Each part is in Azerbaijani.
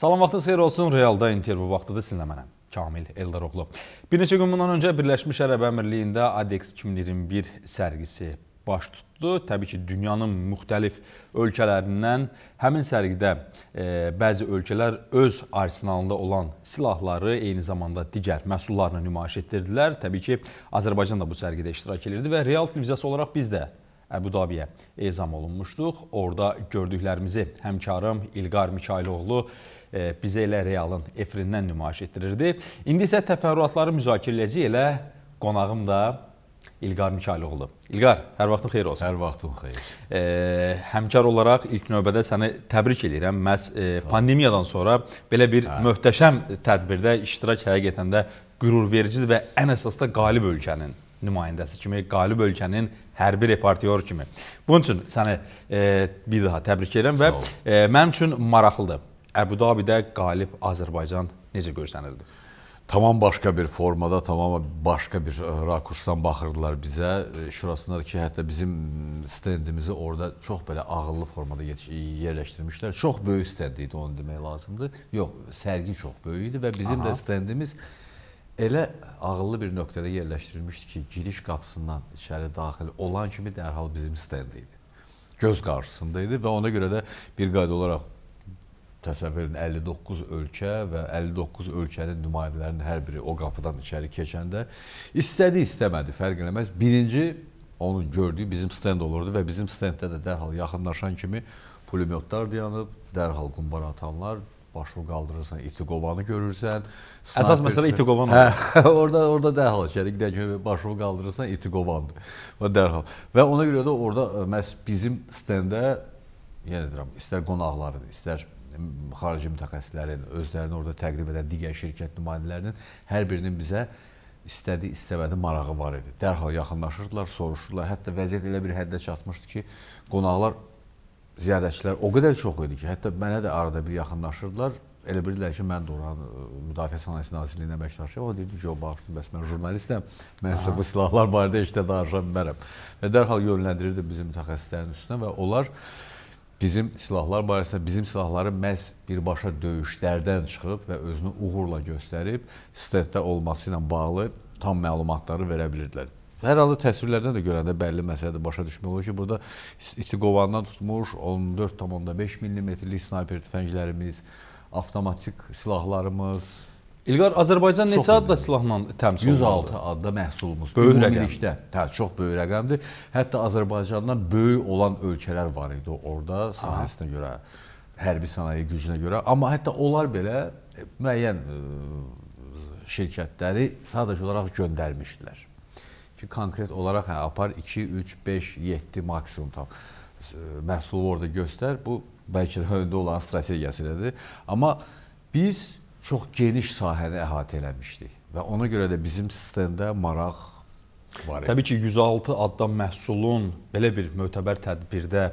Salam vaxtınız xeyir olsun. Realda intervyu vaxtıdır. Sizinlə mənəm. Kamil Eldaroğlu. Bir neçə gün bundan öncə Birləşmiş Ərəb Əmirliyində ADEX 2021 sərgisi baş tutdu. Təbii ki, dünyanın müxtəlif ölkələrindən həmin sərgidə e, bəzi ölkələr öz arsenalında olan silahları, eyni zamanda digər məhsullarını nümayiş etdirdilər. Təbii ki, Azərbaycan da bu sərgidə iştirak edirdi və Real televiziyası olaraq biz də Əbu Dabiyə ezam olunmuşduq. Orada gördüklərimizi həmkarım İlqar Mikayloğlu E, bizə elə realın efrindən nümayiş etdirirdi. İndi isə təfərrüatları müzakirə eləyəcək elə qonağım da İlqar Mikayloğlu. İlqar, hər vaxtın xeyir olsun. Hər vaxtın xeyir. E, həmkar olaraq ilk növbədə səni təbrik edirəm. Məhz e, pandemiyadan sonra belə bir hə. möhtəşəm tədbirdə iştirak həqiqətən də qürurvericidir və ən əsas da qalib ölkənin nümayəndəsi kimi, qalib ölkənin hərbi reportyor kimi. Bunun üçün səni e, bir daha təbrik edirəm və e, mənim üçün maraqlıdır. Əbu Dabidə qalib Azərbaycan necə görsənirdi? Tamam başqa bir formada, tamam başqa bir e, rakursdan baxırdılar bizə. E, şurasındadır ki, hətta bizim stendimizi orada çox belə ağıllı formada yerləşdirmişlər. Çox böyük stend idi, onu demək lazımdır. Yox, sərgi çox böyük idi və bizim Aha. də stendimiz elə ağıllı bir nöqtədə yerləşdirilmişdi ki, giriş qapısından içəri daxil olan kimi dərhal bizim stend idi. Göz qarşısında idi və ona görə də bir qayda olaraq təsəvvür edin 59 ölkə və 59 ölkənin nümayəndələrinin hər biri o qapıdan içəri keçəndə istədi istəmədi fərq eləməz. Birinci onun gördüyü bizim stend olurdu və bizim stenddə də dərhal yaxınlaşan kimi pulemyotlar dayanıb, dərhal qumbara atanlar, başını qaldırırsan, Itiqovanı görürsən. Əsas məsələ Itiqovan. Hə, orada orada dərhal şərikdə başını qaldırırsan, Itiqovandır. Və dərhal. Və ona görə də orada e, məhz bizim stendə yenə deyirəm, istər qonaqların, istər xarici mütəxəssislərin, özlərini orada təqdim edən digər şirkət nümayəndələrinin hər birinin bizə istədi, istəmədi marağı var idi. Dərhal yaxınlaşırdılar, soruşurdular. Hətta vəziyyət elə bir həddə çatmışdı ki, qonaqlar, ziyarətçilər o qədər çox idi ki, hətta mənə də arada bir yaxınlaşırdılar. Elə bilirlər ki, mən də oran Müdafiə Sanayi Nazirliyinin əməkdaşıyam. O dedi ki, o bağışdı, bəs mən jurnalistəm, mən sizə bu silahlar barədə heç də danışa bilmərəm. Və dərhal yönləndirirdi bizim mütəxəssislərin üstünə və onlar bizim silahlar barəsində bizim silahları məhz birbaşa döyüşlərdən çıxıb və özünü uğurla göstərib stenddə olması ilə bağlı tam məlumatları verə bilirdilər. Hər halda təsvirlərdən də görəndə bəlli məsələdə başa düşmək olur ki, burada istiqovandan tutmuş 14,5 mm-lik snayper tüfənglərimiz, avtomatik silahlarımız, İlqar Azərbaycan çox neçə adda silahla təmsil olunur? 106 adda məhsulumuz. Böyük ümumilikdə. Hə, çox böyük rəqəmdir. Hətta Azərbaycandan böyük olan ölkələr var idi orada sahəsinə görə, hərbi sənaye gücünə görə. Amma hətta onlar belə e, müəyyən e, şirkətləri sadəcə olaraq göndərmişdilər. Ki konkret olaraq hə, apar 2, 3, 5, 7 maksimum tam e, məhsulu orada göstər. Bu bəlkə də öndə olan strategiyası elədir. Amma biz çox geniş sahəni əhatə eləmişdik və ona görə də bizim sistemdə maraq var. Təbii ki, 106 addan məhsulun belə bir mötəbər tədbirdə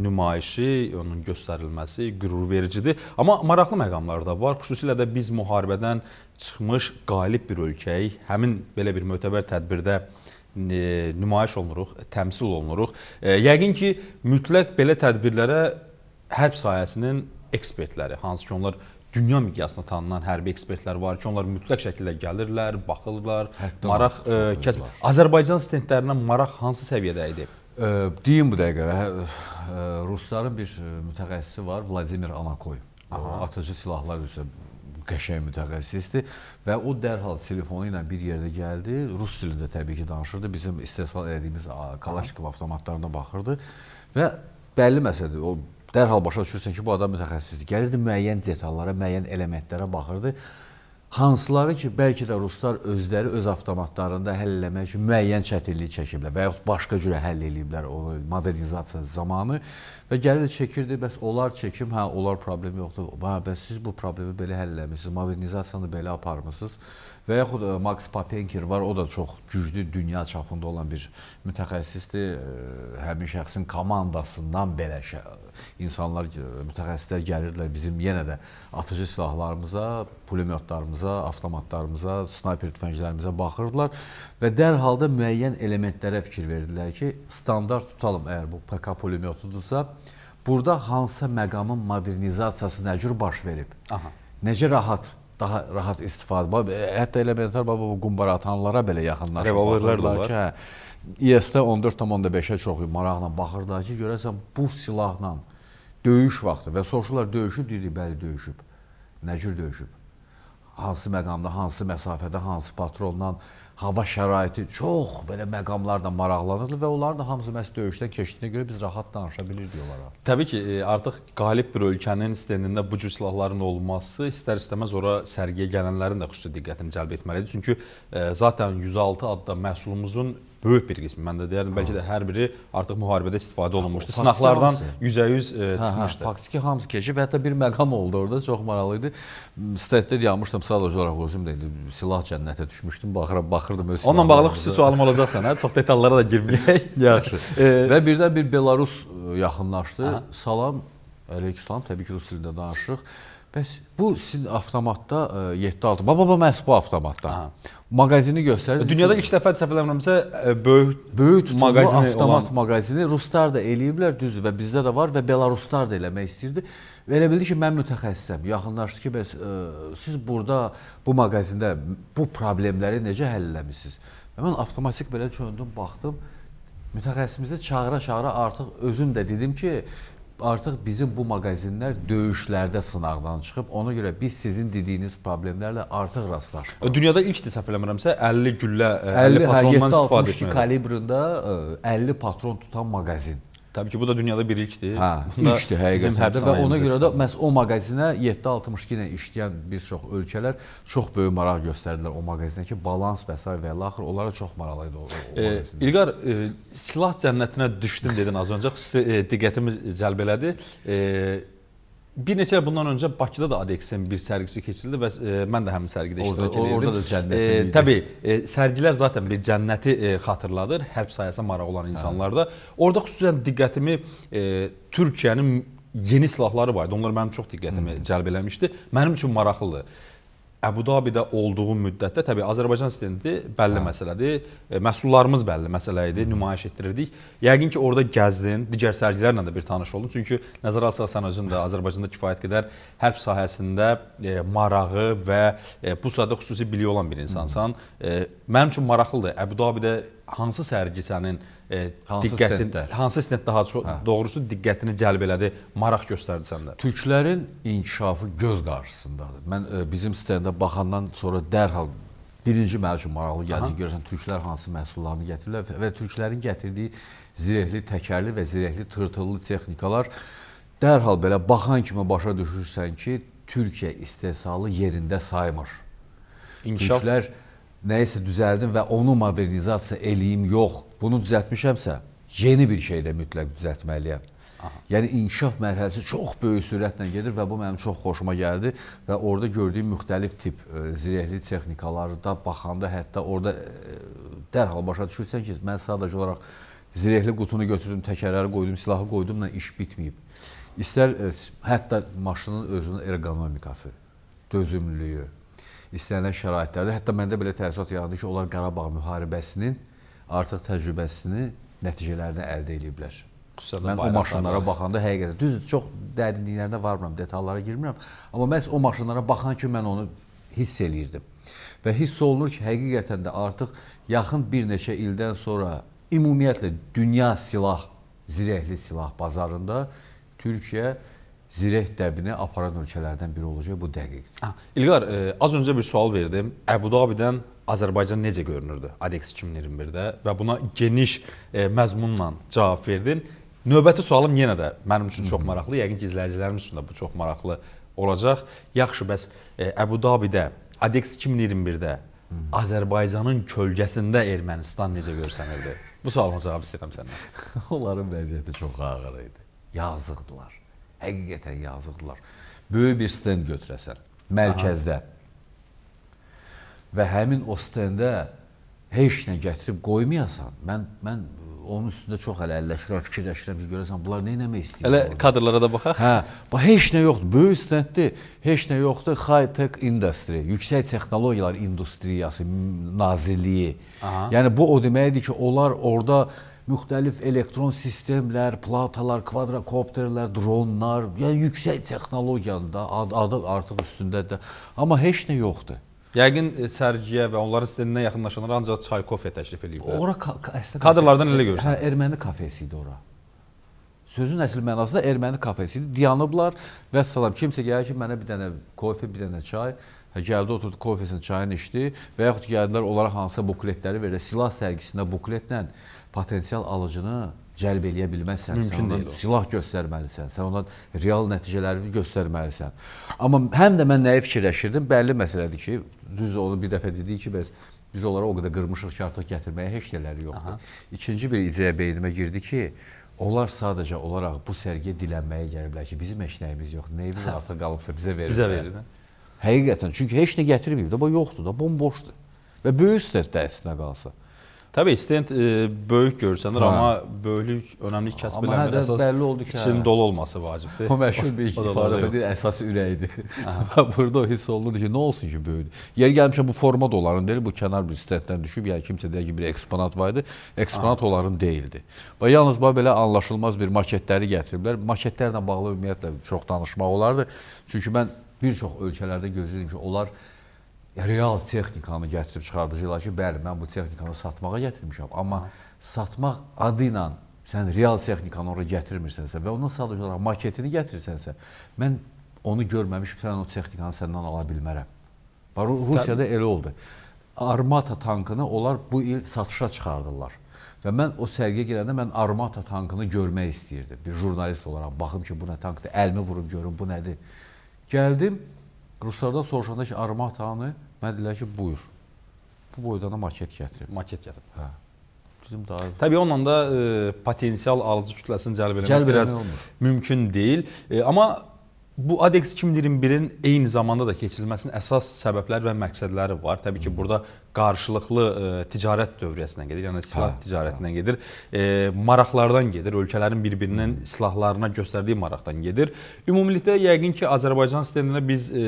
nümayişi, onun göstərilməsi qürurvericidir. Amma maraqlı məqamlar da var. Xüsusilə də biz müharibədən çıxmış qalib bir ölkəyik. Həmin belə bir mötəbər tədbirdə e, nümayiş olunuruq, təmsil olunuruq. E, yəqin ki, mütləq belə tədbirlərə hərb sahəsinin ekspertləri, hansı ki, onlar dünya miqyasında tanınan hərbi ekspertlər var ki, onlar mütləq şəkildə gəlirlər, baxırlar. Hətta maraq ə, e, kəsb. Azərbaycan stendlərinə maraq hansı səviyyədə idi? Ə, e, deyim bu dəqiqə. Ə, hə, e, rusların bir mütəxəssisi var, Vladimir Anakoy. Aha. Atıcı silahlar üzrə qəşəng mütəxəssisdir və o dərhal telefonu ilə bir yerdə gəldi. Rus dilində təbii ki danışırdı. Bizim istehsal etdiyimiz Kalaşnikov avtomatlarına baxırdı və bəlli məsələdir. O dərhal başa düşürsən ki, bu adam mütəxəssisdir. Gəlirdi müəyyən detallara, müəyyən elementlərə baxırdı. Hansıları ki, bəlkə də ruslar özləri öz avtomatlarında həll eləmək üçün müəyyən çətinlik çəkiblər və yaxud başqa cürə həll eləyiblər o modernizasiya zamanı və gəlirdi çəkirdi, bəs onlar çəkim, hə, onlar problemi yoxdur. Bax, bəs siz bu problemi belə həll eləmisiniz, modernizasiyanı belə aparmısınız Və yaxud e, Max Papenker var, o da çox güclü dünya çapında olan bir mütəxəssisdir. E, həmin şəxsin komandasından belə insanlar, e, mütəxəssislər gəlirdilər bizim yenə də atıcı silahlarımıza, pulemyotlarımıza, avtomatlarımıza, snayper tüfənglərimizə baxırdılar və dərhal da müəyyən elementlərə fikir verdilər ki, standart tutalım əgər bu PK pulemyotudursa, burada hansısa məqamın modernizasiyası nə cür baş verib? Aha. Necə rahat daha rahat istifadə. Bax, e, hətta elə elementar bax bu qumbara atanlara belə yaxınlaşır. Revolverlər də var. Hə, IS-də 14.5-ə çox maraqla baxırdılar ki, görəsən bu silahla döyüş vaxtı və soruşurlar döyüşüb deyir, bəli döyüşüb. Nə cür döyüşüb? Hansı məqamda, hansı məsafədə, hansı patrondan hava şəraiti çox belə məqamlarla maraqlanırdı və onların da hamısı məhz döyüşdən keçdiyinə görə biz rahat danışa bilirdik onlara. Təbii ki, e, artıq qalib bir ölkənin istedində bu cür silahların olması istər-istəməz ora sərgiyə gələnlərin də xüsusi diqqətini cəlb etməlidir. Çünki ə, e, zaten 106 adda məhsulumuzun böyük bir qismi, mən də deyərdim, bəlkə də hər biri artıq müharibədə istifadə hə, olunmuşdu. Sınaqlardan 100% e, hə, hə, çıxmışdı. Faktiki hamısı keçib, hətta bir məqam oldu orada, çox maraqlı idi. Stetdə deyəmişdim, sadəcə olaraq özüm də silah cənnətə düşmüşdüm, baxırdım öz silahlarımıza. Onunla bağlı xüsusi sualım olacaq sənə, çox detallara da girməyək. Yaxşı. E, və birdən bir Belarus e, yaxınlaşdı. Salam, əleyküm salam, təbii ki, rus dilində danışırıq. Bəs bu sizin avtomatda 7-6. Baba baba məhz bu avtomatdan. Aha. Maqazini göstərir. E, dünyada ilk dəfə səfərləmirəmsə e, böyük böyük maqazini avtomat olan... maqazini ruslar da eləyiblər düzdür və bizdə də var və belaruslar da eləmək istirdi. Və elə bildi ki, mən mütəxəssisəm. Yaxınlaşdı ki, bəs ə, e, siz burada bu maqazində bu problemləri necə həll eləmisiniz? Və mən avtomatik belə çöndüm, baxdım. Mütəxəssimizə çağıra-çağıra artıq özüm də dedim ki, artıq bizim bu mağazinlər döyüşlərdə sınaqdan çıxıb. Ona görə biz sizin dediyiniz problemlərlə artıq rastlaşırıq. Dünyada ilkdir səhv eləmirəmsə 50 güllə, 50, 50 hə, patrondan istifadə etmək. 52 kalibrində 50 patron tutan mağazin Təbii ki, bu da dünyada bir ilkdir. Hə, Bunda ilkdir həqiqətən və ona görə də məhz o mağazinə 7.62 ilə işləyən bir çox ölkələr çox böyük maraq göstərdilər o mağazinə ki, balans və s. və ilaxır onlara çox maraqlı idi o. o e, İlqar, e, silah cənnətinə düşdüm dedin az öncə, xüsusi e, diqqətimi cəlb elədi. E, Bir neçə il bundan öncə Bakıda da ADX-in bir sərgisi keçirildi və e, mən də həmin sərgidə iştirak edirdim. Orada da cənnət idi. E, təbii, e, sərgilər zaten bir cənnəti e, xatırladır hərb sayəsində maraq olan insanlarda. Hə. Orada xüsusən diqqətimi e, Türkiyənin yeni silahları var idi. Onlar mənim çox diqqətimi Hı. cəlb eləmişdi. Mənim üçün maraqlıdır. Əbu Dabidə olduğu müddətdə təbii Azərbaycan stendi bəlli hə. məsələdir. E, məhsullarımız bəlli məsələ idi, nümayiş etdirirdik. Yəqin ki, orada gəzdin, digər sərgilərlə də bir tanış oldun. Çünki nəzərə alsaq sən özün də Azərbaycanda kifayət qədər hərb sahəsində e, marağı və e, bu sahədə xüsusi biliyi olan bir insansan. E, mənim üçün maraqlıdır. Əbu Dabidə hansı sərgi sənin e, hansı diqqətin stenddə? hansı stend daha çox hə. doğrusu diqqətini cəlb elədi, maraq göstərdi səndə? Türklərin inkişafı göz qarşısındadır. Mən e, bizim stendə baxandan sonra dərhal birinci mənim üçün maraqlı gəldi. Aha. Görürsən türklər hansı məhsullarını gətirirlər və türklərin gətirdiyi zirehli, təkərli və zirehli tırtıllı texnikalar dərhal belə baxan kimi başa düşürsən ki, Türkiyə istehsalı yerində saymır. İnkişaf Türklər nəyisə düzəldim və onu modernizasiya eləyim, yox. Bunu düzəltmişəmsə, yeni bir şeylə mütləq düzəltməliyəm. Aha. Yəni inkişaf mərhələsi çox böyük sürətlə gedir və bu mənim çox xoşuma gəldi və orada gördüyüm müxtəlif tip e, zirehli texnikalarda baxanda hətta orada e, dərhal başa düşürsən ki, mən sadəcə olaraq zirehli qutunu götürdüm, təkərləri qoydum, silahı qoydumla iş bitməyib. İstər e, hətta maşının özünün ergonomikası, dözümlülüyü, istənilən şəraitlərdə. Hətta məndə belə təəssürat yarandı ki, onlar Qarabağ müharibəsinin artıq təcrübəsini, nəticələrini əldə ediblər. Xüsusən mən o maşınlara var. baxanda həqiqətən düzdür, çox dərinliklərinə varmıram, detallara girmirəm, amma məhz o maşınlara baxan ki, mən onu hiss eləyirdim. Və hiss olunur ki, həqiqətən də artıq yaxın bir neçə ildən sonra ümumiyyətlə dünya silah, zirəhli silah bazarında Türkiyə zireh dəbinə aparan ölkələrdən biri olacaq, bu dəqiqdir. İlqar, e, az öncə bir sual verdim. Əbu Dabidən Azərbaycan necə görünürdü ADEX 2021-də və buna geniş e, məzmunla cavab verdin. Növbəti sualım yenə də mənim üçün çox maraqlı, yəqin ki, izləyicilərimiz üçün də bu çox maraqlı olacaq. Yaxşı, bəs e, Əbu Dabidə ADEX 2021-də Azərbaycanın kölgəsində Ermənistan necə görsənirdi? Bu sualıma cavab istəyirəm səndən. Onların vəziyyəti çox ağır idi. Yazıqdılar. Həqiqətən yazıqdılar. Böyük bir stend götürəsən mərkəzdə. Aha. Və həmin o stendə heç nə gətirib qoymayasan. Mən mən onun üstündə çox hələ əlləşirəm, fikirləşirəm ki, görəsən bunlar nə etmək istəyir. Elə orada. kadrlara da baxaq. Hə, bax heç nə yoxdur. Böyük stenddir, heç nə yoxdur. High Tech Industry, Yüksək Texnologiyalar İndüstriyası Nazirliyi. Aha. Yəni bu o deməkdir ki, onlar orada müxtəlif elektron sistemlər, platalar, kvadrakopterlər, dronlar, yəni yüksək texnologiyanın da adı artıq üstündədir. Amma heç nə yoxdur. Yəqin e, sərgiyə və onların sizinə yaxınlaşanlar ancaq Çaykov təklif eləyiblər. Ora ka əslində kadrlardan elə görürsən. Hə, erməni kafesi idi ora. Sözün əsl mənasında erməni kafesi idi. Dayanıblar və salam kimsə gəlir ki, mənə bir dənə kofe, bir dənə çay hə, gəldi oturdu kofesini çayını içdi və yaxud gəldilər onlara hansısa bukletləri verdi. Silah sərgisində bukletlə potensial alıcını cəlb eləyə bilməzsən. Mümkün sən deyil. Silah göstərməlisən. Sən ona real nəticələrini göstərməlisən. Amma həm də mən nəyi fikirləşirdim? Bəlli məsələdir ki, düz onu bir dəfə dedik ki, bəs biz onlara o qədər qırmışıq ki, artıq gətirməyə heç nələri yoxdur. Aha. İkinci bir ideya beynimə girdi ki, Onlar sadəcə olaraq bu sərgiyə dilənməyə gəliblər ki, bizim eşnəyimiz yoxdur. Nəyimiz hə. artıq qalıbsa bizə verin. Bizə verin. Həqiqətən, çünki heç nə gətirməyib də, bu yoxdur da, bomboşdur. Və böyük stəddə əslinə qalsa. Tabii istəyən e, böyük görsənir, hə. amma böyük önəmli kəsblər əsas bəlli oldu ki, içinin hə. dolu olması vacibdir. O məşhur bir ifadədir, əsas ürəkdir. Burada o hiss olunur ki, nə olsun ki, böyükdür. Yer gəlmişəm bu forma da onların deyil, bu kənar bir stenddən düşüb, yəni kimsə deyir ki, bir eksponat var idi, eksponat hə. onların deyildi. Və yalnız belə anlaşılmaz bir maketləri gətiriblər. Maketlərlə bağlı ümumiyyətlə çox danışmaq olardı. Çünki mən bir çox ölkələrdə gözləyirəm ki, onlar real texnikanı gətirib çıxardıcılar ki, bəli, mən bu texnikanı satmağa gətirmişəm, amma Hı. satmaq adı ilə sən real texnikanı ora gətirmirsənsə və onun sadəcə olaraq maketini gətirsənsə, mən onu görməmişəm, sən o texnikanı səndən ala bilmərəm. Baru Rusiyada elə oldu. Armata tankını onlar bu il satışa çıxardılar. Və mən o sərgiyə gələndə mən Armata tankını görmək istəyirdim. Bir jurnalist olaraq baxım ki, bu nə tankdır, əlimi vurub görüm bu nədir. Gəldim, Ruslardan soruşanda ki, Armatanı Mənə dedilər ki, buyur. Bu boyda da maket gətirib. Maket gətirib. Hə. Bizim daha Təbii onunla da e, potensial alıcı kütləsini cəlb eləmək cəlb biraz olmur. mümkün deyil. E, amma Bu ADEX 2021-in eyni zamanda da keçirilməsinin əsas səbəbləri və məqsədləri var. Təbii ki, burada qarşılıqlı ə, e, ticarət dövriyəsinə gedir, yəni silah hə, hə. ticarətindən hə. gedir, e, maraqlardan gedir, ölkələrin bir-birinin hmm. silahlarına göstərdiyi maraqdan gedir. Ümumilikdə yəqin ki, Azərbaycan sistemində biz e,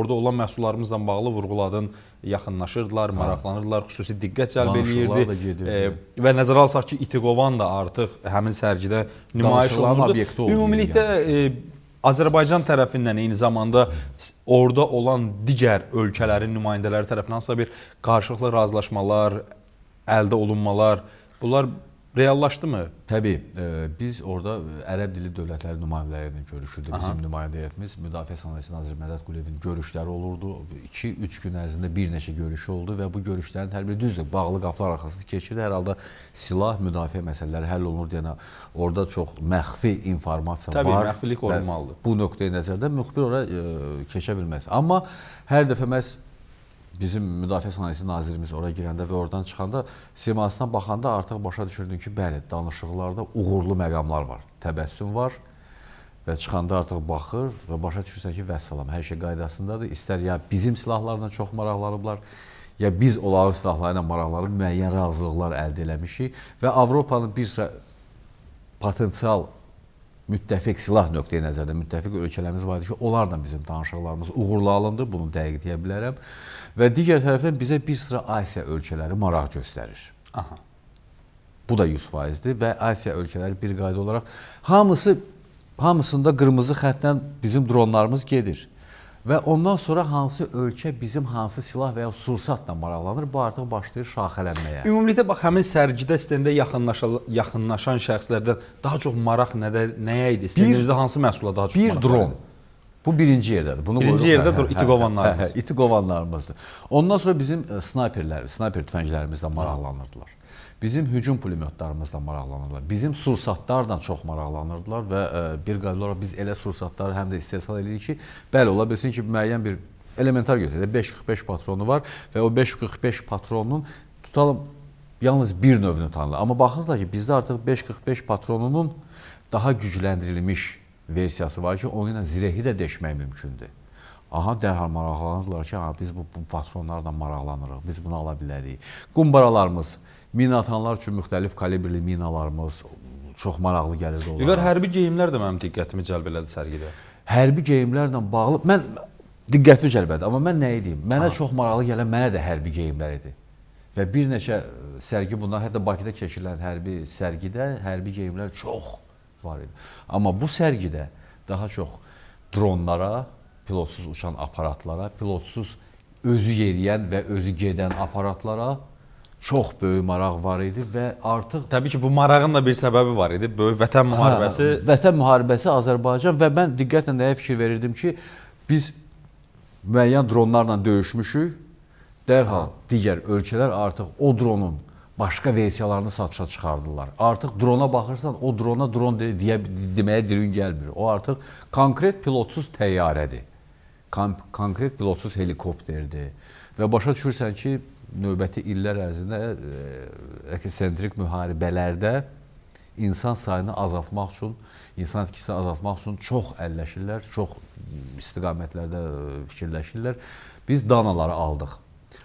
orada olan məhsullarımızla bağlı vurğuladın, yaxınlaşırdılar, hə. maraqlanırdılar, xüsusi diqqət cəlb eləyirdi. E, və nəzərə alsaq ki, İtiqovan da artıq həmin sərgidə nümayiş olunurdu. Ümumilikdə yəni. e, Azərbaycan tərəfindən eyni zamanda orada olan digər ölkələrin nümayəndələri tərəfindən hansısa bir qarşılıqlı razılaşmalar, əldə olunmalar, bunlar reallaşdı mı? Təbii, e, biz orada e, ərəb dili dövlətləri nümayəndələrinin görüşüdür. Aha. Bizim nümayəndə heyətimiz Müdafiə Sənayesi naziri Mədəd Qulevin görüşləri olurdu. 2-3 gün ərzində bir neçə görüşü oldu və bu görüşlərin hər biri düzdür, bağlı qapılar arxasında keçir. Hər halda silah, müdafiə məsələləri həll olunur deyənə orada çox məxfi informasiya Təbii, var. Təbii, məxfilik olmalıdır. Bu nöqteyi nəzərdə müxbir ora e, keçə bilməz. Amma hər dəfə məhz bizim müdafiə sənayesi nazirimiz ora girəndə və oradan çıxanda simasına baxanda artıq başa düşürdün ki, bəli, danışıqlarda uğurlu məqamlar var. Təbəssüm var və çıxanda artıq baxır və başa düşürsən ki, vəssalam, hər şey qaydasındadır. İstər ya bizim silahlarla çox maraqlanıblar, ya biz onların silahları ilə maraqlanıb müəyyən razılıqlar əldə eləmişik və Avropanın bir potensial müttəfiq silah nöqteyi nəzərdə müttəfiq ölkələrimiz var idi ki, onlarla bizim danışıqlarımız uğurlu alındı, bunu dəqiq deyə bilərəm. Və digər tərəfdən bizə bir sıra Asiya ölkələri maraq göstərir. Aha. Bu da 100%-dir və Asiya ölkələri bir qayda olaraq hamısı hamısında qırmızı xəttlə bizim dronlarımız gedir. Və ondan sonra hansı ölkə bizim hansı silah və ya sursatla maraqlanır, bu artıq başlayır şaxələnməyə. Ümumilikdə bax həmin sərgidə stenddə yaxınlaşan şəxslərdən daha çox maraq nədə, nəyə idi? Stendimizdə hansı məhsula daha çox maraq? Bir dron. Vardır? Bu birinci yerdədir. Bunu birinci qoyuruq. yerdə hə, dur, iti qovanlarımız. Hə, hə, iti qovanlarımızdır. Ondan sonra bizim e, snayperlər, snayper tüfənglərimizlə maraqlanırdılar. Bizim hücum pulemyotlarımızla maraqlanırdılar. Bizim sursatlarla çox maraqlanırdılar və ə, e, bir qalib olaraq biz elə sursatları həm də istehsal edirik ki, bəli, ola bilsin ki, müəyyən bir elementar götürək, 5.45 patronu var və o 5.45 patronun tutalım yalnız bir növünü tanınır. Amma baxırlar ki, bizdə artıq 5.45 patronunun daha gücləndirilmiş versiyası var ki, onun ilə zirəhi də deşmək mümkündür. Aha dərhal maraqlanırlar ki, ha, hə, biz bu, bu patronlarla maraqlanırıq, biz bunu ala bilərik. Qumbaralarımız, minatanlar üçün müxtəlif kalibrli minalarımız çox maraqlı gəlirdi onlara. İlver, hərbi geyimlər də mənim diqqətimi cəlb elədi sərgidə. Hərbi geyimlərlə bağlı, mən diqqətimi cəlb elədi, amma mən nə edeyim? Mənə ha. çox maraqlı gələn mənə də hərbi geyimlər idi. Və bir neçə sərgi bundan, hətta Bakıda keçirilən hərbi sərgidə hərbi geyimlər çox maraqlı var idi. Amma bu sərgidə daha çox dronlara, pilotsuz uçan aparatlara, pilotsuz özü yeriyən və özü gedən aparatlara çox böyük maraq var idi və artıq Təbii ki, bu marağın da bir səbəbi var idi. Böyük vətən hə, müharibəsi. Hə, vətən müharibəsi Azərbaycan və mən diqqətlə nəyə fikir verirdim ki, biz müəyyən dronlarla döyüşmüşük. Dərhal hə. digər ölkələr artıq o dronun başqa versiyalarını satışa çıxardılar. Artıq drona baxırsan, o drona dron de, deyə, deməyə dilin gəlmir. O artıq konkret pilotsuz təyyarədir. Kon konkret pilotsuz helikopterdir. Və başa düşürsən ki, növbəti illər ərzində e, ekosentrik müharibələrdə insan sayını azaltmaq üçün, insan tikisini azaltmaq üçün çox əlləşirlər, çox istiqamətlərdə e, fikirləşirlər. Biz danaları aldıq.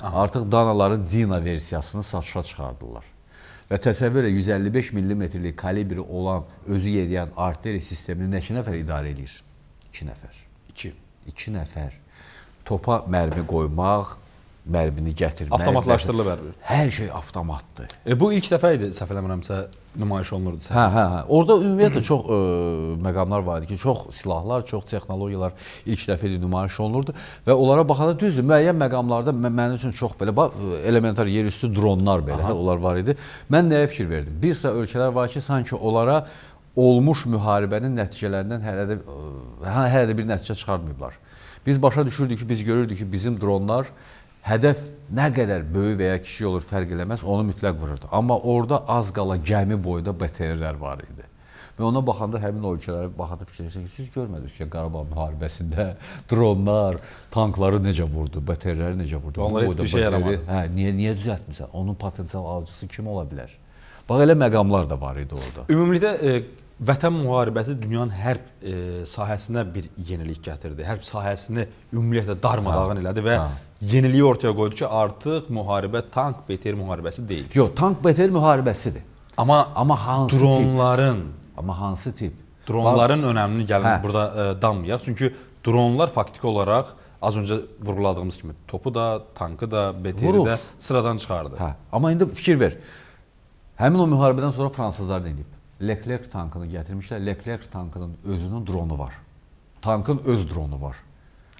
Aha. artıq danaların Dina versiyasını satışa çıxardılar. Və təsəvvür elə 155 millimetrlik kalibri olan, özü yeriyən arteri sistemini neçə nəfər idarə edir? 2 nəfər. 2. 2 nəfər. Topa mərmi qoymaq, bəlbini gətirmək. Avtomatlaşdırılıb bəlbin. Hər şey avtomatdır. E, bu ilk dəfə idi, səhv eləmirəmsə, nümayiş olunurdu. Səhv. Hə, hə, hə. Orada ümumiyyətlə çox ə, e, məqamlar var idi ki, çox silahlar, çox texnologiyalar ilk dəfə idi nümayiş olunurdu və onlara baxanda düzdür, müəyyən məqamlarda mən, mənim üçün çox belə bax, e, elementar yerüstü dronlar belə, hə, onlar var idi. Mən nəyə fikir verdim? Birsə ölkələr var ki, sanki onlara olmuş müharibənin nəticələrindən hələ də e, hə, hələ də bir nəticə çıxartmayıblar. Biz başa düşürdük ki, biz görürdük ki, bizim dronlar hədəf nə qədər böyük və ya kiçik olur fərq eləməz, onu mütləq vururdu. Amma orada az qala gəmi boyda BTR-lər var idi. Və ona baxanda həmin o ölkələrə baxanda fikirləşirsən ki, siz görmədiniz ki, Qarabağ müharibəsində dronlar, tankları necə vurdu, BTR-ləri necə vurdu. Onlar heç bir şey yaramadı. Hə, niyə niyə düzəltmisən? Onun potensial alıcısı kim ola bilər? Bax elə məqamlar da var idi orada. Ümumilikdə e, vətən müharibəsi dünyanın hərb e, sahəsinə bir yenilik gətirdi. Hərb sahəsini ümumiyyətlə darmadağın hə. elədi və hə yeniliyi ortaya qoydu ki, artıq müharibə tank BTR müharibəsi deyil. Yox, tank BTR müharibəsidir. Amma amma hansı dronların tip? amma hansı tip? Dronların Bak, önəmini gəlin hə. burada ə, e, dammayaq. Çünki dronlar faktiki olaraq az öncə vurğuladığımız kimi topu da, tankı da, BTR-i də sıradan çıxardı. Hə. Amma indi fikir ver. Həmin o müharibədən sonra fransızlar da edib. Leclerc tankını gətirmişlər. Leclerc tankının özünün dronu var. Tankın öz dronu var.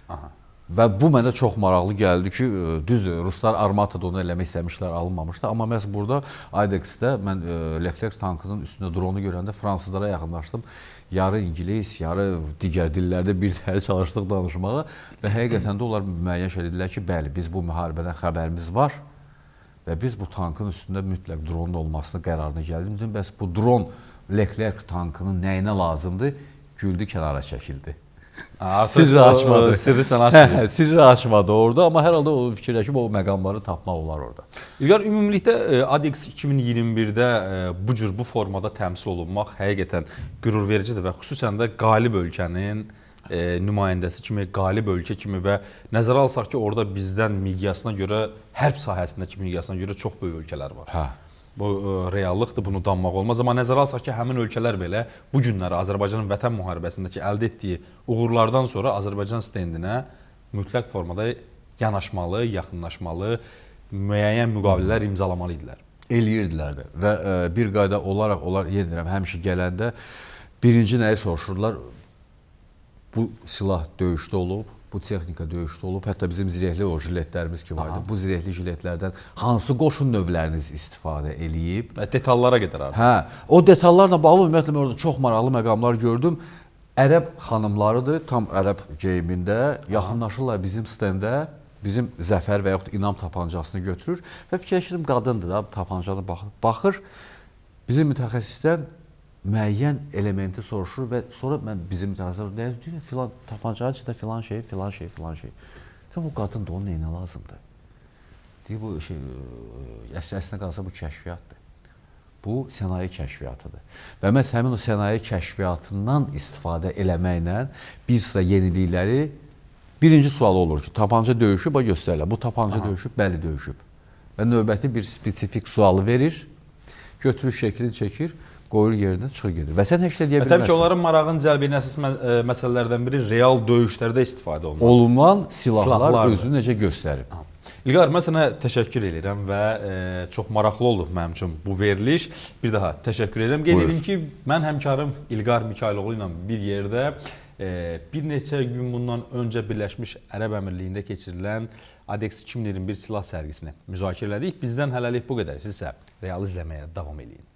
Aha. Və bu mənə çox maraqlı gəldi ki, e, düzdür, ruslar armatada onu eləmək istəmişlər, alınmamışdı, amma məhz burada Aydex-də mən e, Leclerc tankının üstündə dronu görəndə fransızlara yaxınlaşdım. Yarı ingilis, yarı digər dillərdə bir dəli çalışdıq danışmağa və həqiqətən də onlar müəyyən şəkildilər ki, bəli, biz bu müharibədən xəbərimiz var və biz bu tankın üstündə mütləq dronun olmasını qərarına gəldim. Dedim, bəs bu dron Leclerc tankının nəyinə lazımdır? Güldü, kənara çəkildi. Artıq sirri açmadı. O, sirri sən açmadın. Hə, sirri açmadı orada, amma hər halda o fikirləşib o məqamları tapmaq olar orada. İlqar ümumilikdə e, ADEX 2021-də e, bu cür bu formada təmsil olunmaq həqiqətən qürurvericidir və xüsusən də qalib ölkənin e, nümayəndəsi kimi, qalib ölkə kimi və nəzərə alsaq ki, orada bizdən miqyasına görə hərb sahəsindəki miqyasına görə çox böyük ölkələr var. Hə. Bu ə, e, reallıqdır, bunu danmaq olmaz. Amma nəzərə alsaq ki, həmin ölkələr belə bu günləri Azərbaycanın vətən müharibəsindəki əldə etdiyi uğurlardan sonra Azərbaycan stendinə mütləq formada yanaşmalı, yaxınlaşmalı, müəyyən müqavilələr imzalamalı idilər. Eləyirdilər də və ə, e, bir qayda olaraq onlar yenə deyirəm, həmişə gələndə birinci nəyi soruşurlar? Bu silah döyüşdə olub, bu texnika döyüşdə olub. Hətta bizim zirehli o jiletlərimiz ki var idi. Bu zirehli jiletlərdən hansı qoşun növləriniz istifadə eləyib? Hə, detallara qədər artıq. Hə, o detallarla bağlı ümumiyyətlə mən orada çox maraqlı məqamlar gördüm. Ərəb xanımlarıdır, tam ərəb geyimində yaxınlaşırlar bizim stəndə bizim zəfər və yaxud inam tapancasını götürür və fikirləşirəm qadındır da tapancanı baxır. Bizim mütəxəssisdən müəyyən elementi soruşur və sonra mən bizim mütəxəssislər deyir, deyir filan tapancanın içində filan şey, filan şey, filan şey. Sən bu qadın da onun nəyinə lazımdır? Deyir bu şey e, əslinə qalsa bu kəşfiyyatdır. Bu sənaye kəşfiyyatıdır. Və məhz həmin o sənaye kəşfiyyatından istifadə eləməklə biz də yenilikləri birinci sual olur ki, tapanca döyüşüb, bax göstərirlər. Bu tapanca Aha. döyüşüb, bəli döyüşüb. Və növbəti bir spesifik sualı verir götürüş şəklini çəkir, qoyur yerinə, çıxır gedir. Və sən heç də deyə bilməzsən. E, Təbii ki, onların marağın cəlb edən əsas mə e, məsələlərdən biri real döyüşlərdə istifadə olunmaq. Olunan silahlar, silahlar özünü necə göstərib. Ha. İlqar, mən sənə təşəkkür edirəm və e, çox maraqlı oldu mənim üçün bu veriliş. Bir daha təşəkkür edirəm. Qeyd edim ki, mən həmkarım İlqar Mikayloğlu ilə bir yerdə bir neçə gün bundan öncə Birləşmiş Ərəb Əmirliyində keçirilən ADEX 2021 silah sərgisini müzakirə elədik. Bizdən hələlik bu qədər. Sizsə real izləməyə davam edin.